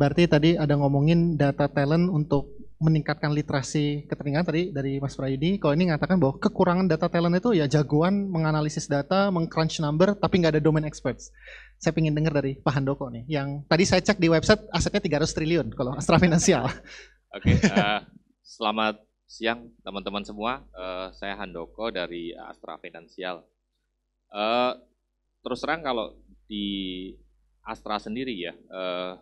Berarti tadi ada ngomongin data talent untuk meningkatkan literasi keteringan tadi dari Mas Prayudi. Kalau ini mengatakan bahwa kekurangan data talent itu ya jagoan menganalisis data, mengcrunch number, tapi nggak ada domain experts. Saya ingin dengar dari Pak Handoko nih, yang tadi saya cek di website asetnya 300 triliun kalau Astra Finansial. Oke, okay, uh, eh, selamat siang teman-teman semua. Uh, saya Handoko dari Astra Finansial. Uh, terus terang kalau di Astra sendiri ya, uh,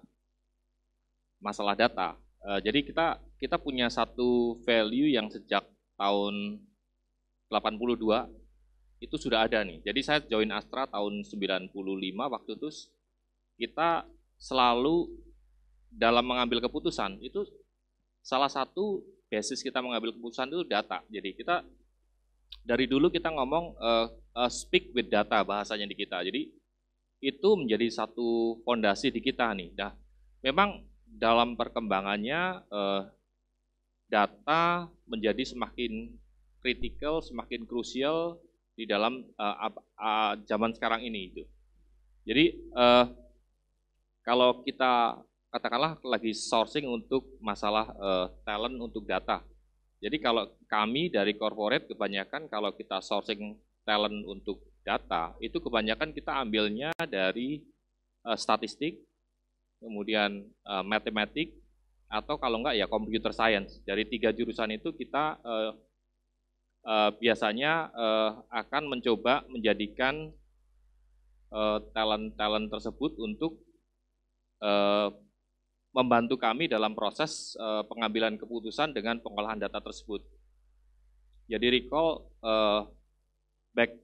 masalah data. Uh, jadi kita kita punya satu value yang sejak tahun 82 itu sudah ada nih. Jadi saya join Astra tahun 95 waktu itu kita selalu dalam mengambil keputusan itu salah satu basis kita mengambil keputusan itu data. Jadi kita dari dulu kita ngomong uh, uh, speak with data bahasanya di kita. Jadi itu menjadi satu fondasi di kita nih. Nah, memang dalam perkembangannya eh, data menjadi semakin kritikal, semakin krusial di dalam eh, ab, ah, zaman sekarang ini itu. Jadi eh, kalau kita katakanlah lagi sourcing untuk masalah eh, talent untuk data. Jadi kalau kami dari corporate kebanyakan kalau kita sourcing talent untuk data, itu kebanyakan kita ambilnya dari uh, statistik kemudian uh, matematik, atau kalau enggak ya computer science. Dari tiga jurusan itu kita uh, uh, biasanya uh, akan mencoba menjadikan talent-talent uh, tersebut untuk uh, membantu kami dalam proses uh, pengambilan keputusan dengan pengolahan data tersebut. Jadi recall uh, back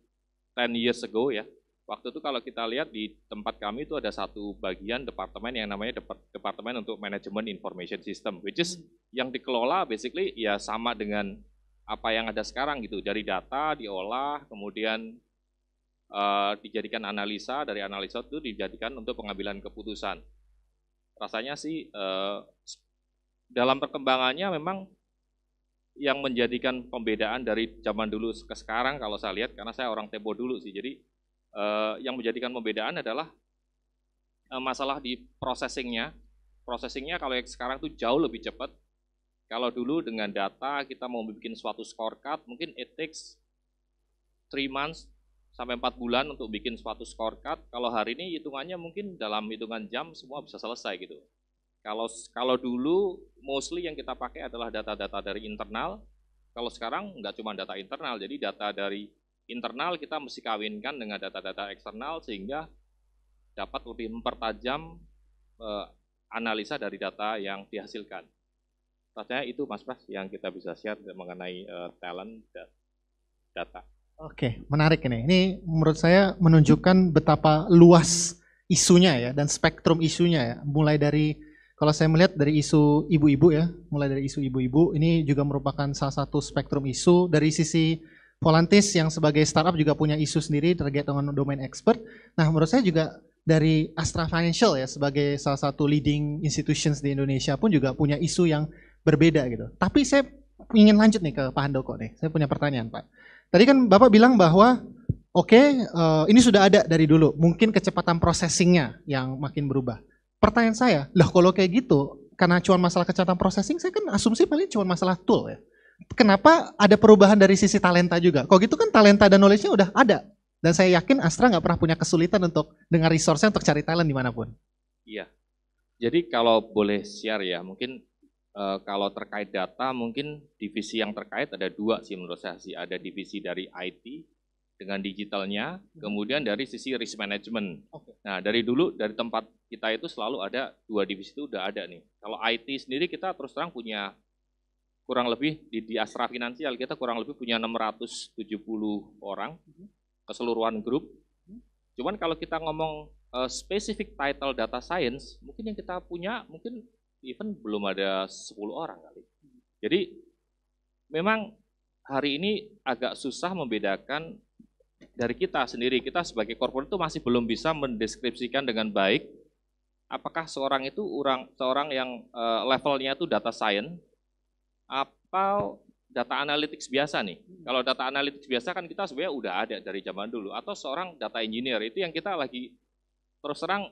10 years ago ya, Waktu itu kalau kita lihat di tempat kami itu ada satu bagian departemen yang namanya Departemen untuk Manajemen Information System, which is hmm. yang dikelola basically ya sama dengan apa yang ada sekarang gitu. Dari data diolah, kemudian uh, dijadikan analisa, dari analisa itu dijadikan untuk pengambilan keputusan. Rasanya sih uh, dalam perkembangannya memang yang menjadikan pembedaan dari zaman dulu ke sekarang kalau saya lihat karena saya orang Tempo dulu sih jadi Eh, yang menjadikan pembedaan adalah eh, masalah di processingnya. Processingnya kalau yang sekarang itu jauh lebih cepat. Kalau dulu dengan data kita mau bikin suatu scorecard, mungkin it takes 3 months sampai 4 bulan untuk bikin suatu scorecard. Kalau hari ini hitungannya mungkin dalam hitungan jam semua bisa selesai gitu. Kalau kalau dulu mostly yang kita pakai adalah data-data dari internal. Kalau sekarang nggak cuma data internal, jadi data dari internal kita mesti kawinkan dengan data-data eksternal sehingga dapat lebih mempertajam uh, analisa dari data yang dihasilkan. Rasanya itu Mas Pras yang kita bisa share mengenai uh, talent dan data. Oke, menarik ini. Ini menurut saya menunjukkan betapa luas isunya ya dan spektrum isunya ya. Mulai dari kalau saya melihat dari isu ibu-ibu ya, mulai dari isu ibu-ibu ini juga merupakan salah satu spektrum isu dari sisi Volantis yang sebagai startup juga punya isu sendiri terkait dengan domain expert. Nah, menurut saya juga dari Astra Financial ya sebagai salah satu leading institutions di Indonesia pun juga punya isu yang berbeda gitu. Tapi saya ingin lanjut nih ke Pak Handoko nih. Saya punya pertanyaan, Pak. Tadi kan Bapak bilang bahwa oke, okay, eh, ini sudah ada dari dulu. Mungkin kecepatan processingnya yang makin berubah. Pertanyaan saya, lah kalau kayak gitu, karena cuma masalah kecepatan processing, saya kan asumsi paling cuma masalah tool ya kenapa ada perubahan dari sisi talenta juga? Kok gitu kan talenta dan knowledge-nya udah ada. Dan saya yakin Astra nggak pernah punya kesulitan untuk dengan resource-nya untuk cari talent dimanapun. Iya. Jadi kalau boleh share ya, mungkin uh, kalau terkait data, mungkin divisi yang terkait ada dua sih menurut saya sih. Ada divisi dari IT dengan digitalnya, hmm. kemudian dari sisi risk management. Okay. Nah dari dulu, dari tempat kita itu selalu ada dua divisi itu udah ada nih. Kalau IT sendiri kita terus terang punya kurang lebih di, di Astra Finansial kita kurang lebih punya 670 orang keseluruhan grup. Cuman kalau kita ngomong uh, spesifik title data science, mungkin yang kita punya mungkin even belum ada 10 orang kali. Jadi memang hari ini agak susah membedakan dari kita sendiri. Kita sebagai korporat itu masih belum bisa mendeskripsikan dengan baik apakah seorang itu orang seorang yang uh, levelnya itu data science atau data analytics biasa nih. Hmm. Kalau data analytics biasa kan kita sebenarnya udah ada dari zaman dulu. Atau seorang data engineer itu yang kita lagi terus terang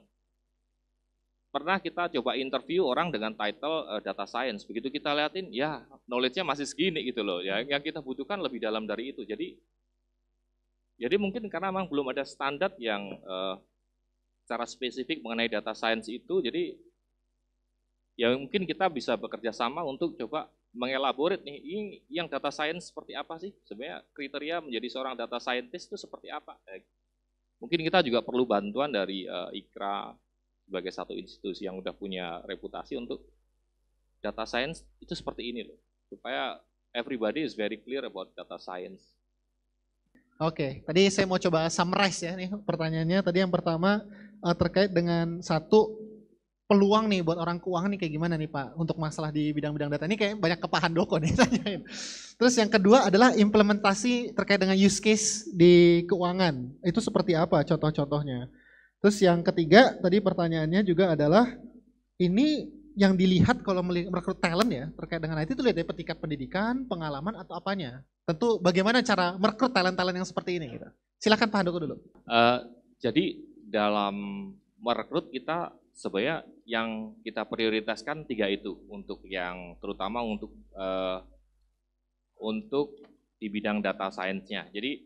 pernah kita coba interview orang dengan title eh, data science. Begitu kita liatin, ya knowledge-nya masih segini gitu loh. Ya, hmm. yang kita butuhkan lebih dalam dari itu. Jadi jadi mungkin karena memang belum ada standar yang uh, secara spesifik mengenai data science itu, jadi ya mungkin kita bisa bekerja sama untuk coba mengelaborit nih ini yang data science seperti apa sih sebenarnya kriteria menjadi seorang data scientist itu seperti apa eh, mungkin kita juga perlu bantuan dari uh, eh, IKRA sebagai satu institusi yang udah punya reputasi untuk data science itu seperti ini loh supaya everybody is very clear about data science Oke, okay, tadi saya mau coba summarize ya nih pertanyaannya. Tadi yang pertama eh, terkait dengan satu peluang nih buat orang keuangan nih kayak gimana nih Pak untuk masalah di bidang-bidang data ini kayak banyak kepahan doko nih tanyain. Terus yang kedua adalah implementasi terkait dengan use case di keuangan. Itu seperti apa contoh-contohnya? Terus yang ketiga tadi pertanyaannya juga adalah ini yang dilihat kalau merekrut talent ya terkait dengan IT itu lihat dari ya, petikat pendidikan, pengalaman atau apanya. Tentu bagaimana cara merekrut talent-talent yang seperti ini gitu. Silakan Pak Handoko dulu. Uh, eh, jadi dalam merekrut kita sebenarnya yang kita prioritaskan tiga itu untuk yang terutama untuk uh, untuk di bidang data science-nya. Jadi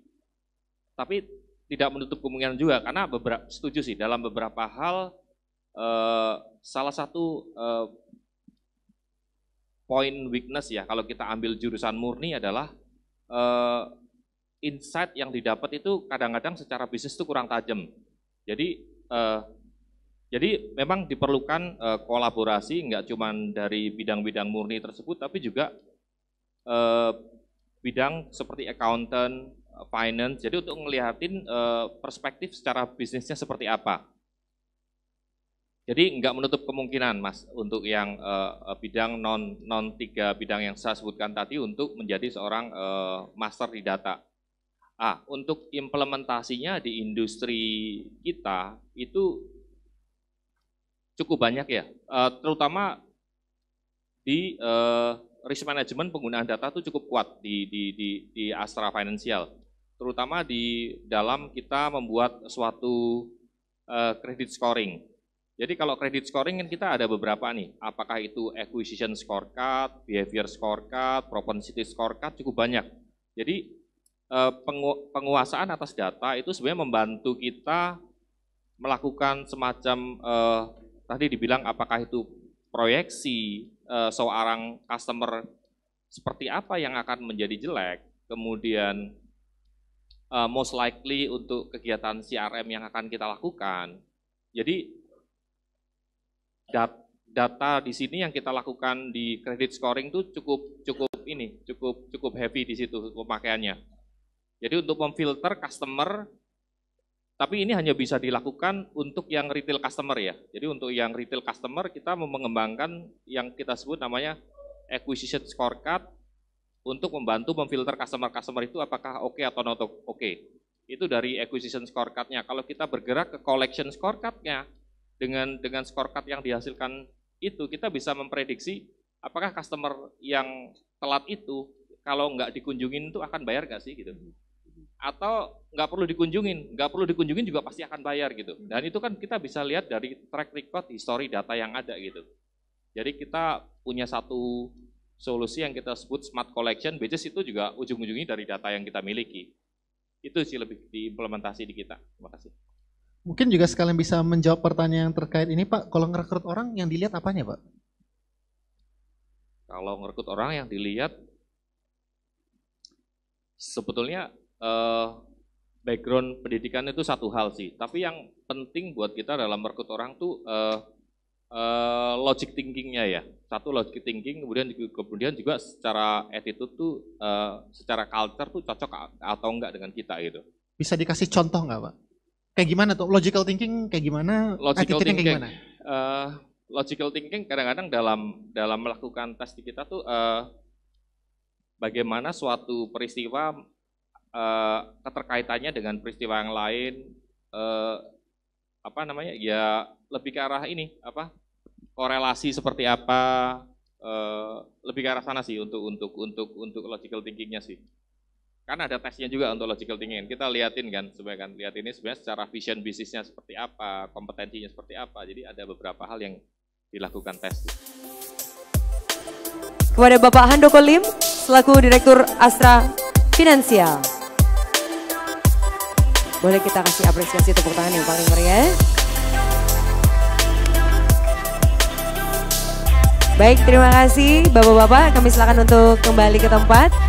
tapi tidak menutup kemungkinan juga karena beberapa setuju sih dalam beberapa hal uh, salah satu uh, point weakness ya kalau kita ambil jurusan murni adalah uh, insight yang didapat itu kadang-kadang secara bisnis itu kurang tajam. Jadi uh, jadi memang diperlukan uh, kolaborasi nggak cuma dari bidang-bidang murni tersebut, tapi juga uh, bidang seperti accountant, eh, finance. Jadi untuk ngelihatin uh, perspektif secara bisnisnya seperti apa. Jadi nggak menutup kemungkinan, Mas, untuk yang uh, bidang non non tiga bidang yang saya sebutkan tadi untuk menjadi seorang uh, master di data. Ah, untuk implementasinya di industri kita itu cukup banyak ya, eh, terutama di eh, risk management penggunaan data itu cukup kuat di, di, di, di Astra Financial, terutama di dalam kita membuat suatu kredit eh, scoring. Jadi kalau kredit scoring kan kita ada beberapa nih, apakah itu acquisition scorecard, behavior scorecard, propensity scorecard cukup banyak. Jadi penguasaan atas data itu sebenarnya membantu kita melakukan semacam tadi dibilang apakah itu proyeksi uh, seorang customer seperti apa yang akan menjadi jelek, kemudian uh, most likely untuk kegiatan CRM yang akan kita lakukan. Jadi dat data di sini yang kita lakukan di credit scoring itu cukup cukup ini cukup cukup heavy di situ pemakaiannya. Jadi untuk memfilter customer tapi ini hanya bisa dilakukan untuk yang retail customer ya. Jadi untuk yang retail customer kita mengembangkan yang kita sebut namanya acquisition scorecard untuk membantu memfilter customer-customer itu apakah oke okay atau not oke. Okay. Itu dari acquisition scorecard-nya. Kalau kita bergerak ke collection scorecard-nya dengan dengan scorecard yang dihasilkan itu kita bisa memprediksi apakah customer yang telat itu kalau nggak dikunjungin itu akan bayar nggak sih gitu atau nggak perlu dikunjungin, nggak perlu dikunjungin juga pasti akan bayar gitu. Dan itu kan kita bisa lihat dari track record history data yang ada gitu. Jadi kita punya satu solusi yang kita sebut smart collection, basis itu juga ujung-ujungnya dari data yang kita miliki. Itu sih lebih diimplementasi di kita. Terima kasih. Mungkin juga sekalian bisa menjawab pertanyaan yang terkait ini Pak, kalau ngerekrut orang yang dilihat apanya Pak? Kalau ngerekrut orang yang dilihat, sebetulnya uh, background pendidikan itu satu hal sih. Tapi yang penting buat kita dalam merekrut orang tuh uh, uh, logic thinkingnya ya. Satu logic thinking, kemudian kemudian juga secara attitude tuh, uh, secara culture tuh cocok atau enggak dengan kita gitu. Bisa dikasih contoh nggak pak? Kayak gimana tuh logical thinking kayak gimana? Logical thinking kayak gimana? Uh, logical thinking kadang-kadang dalam dalam melakukan tes di kita tuh uh, bagaimana suatu peristiwa uh, keterkaitannya dengan peristiwa yang lain uh, apa namanya ya lebih ke arah ini apa korelasi seperti apa uh, lebih ke arah sana sih untuk untuk untuk untuk logical thinkingnya sih Karena ada tesnya juga untuk logical thinking kita liatin kan sebenarnya kan lihat ini sebenarnya secara vision bisnisnya seperti apa kompetensinya seperti apa jadi ada beberapa hal yang dilakukan tes kepada Bapak Handoko Lim selaku Direktur Astra Finansial. Boleh kita kasih apresiasi tepuk tangan yang paling meriah. Ya. Baik, terima kasih Bapak-Bapak. Kami silakan untuk kembali ke tempat.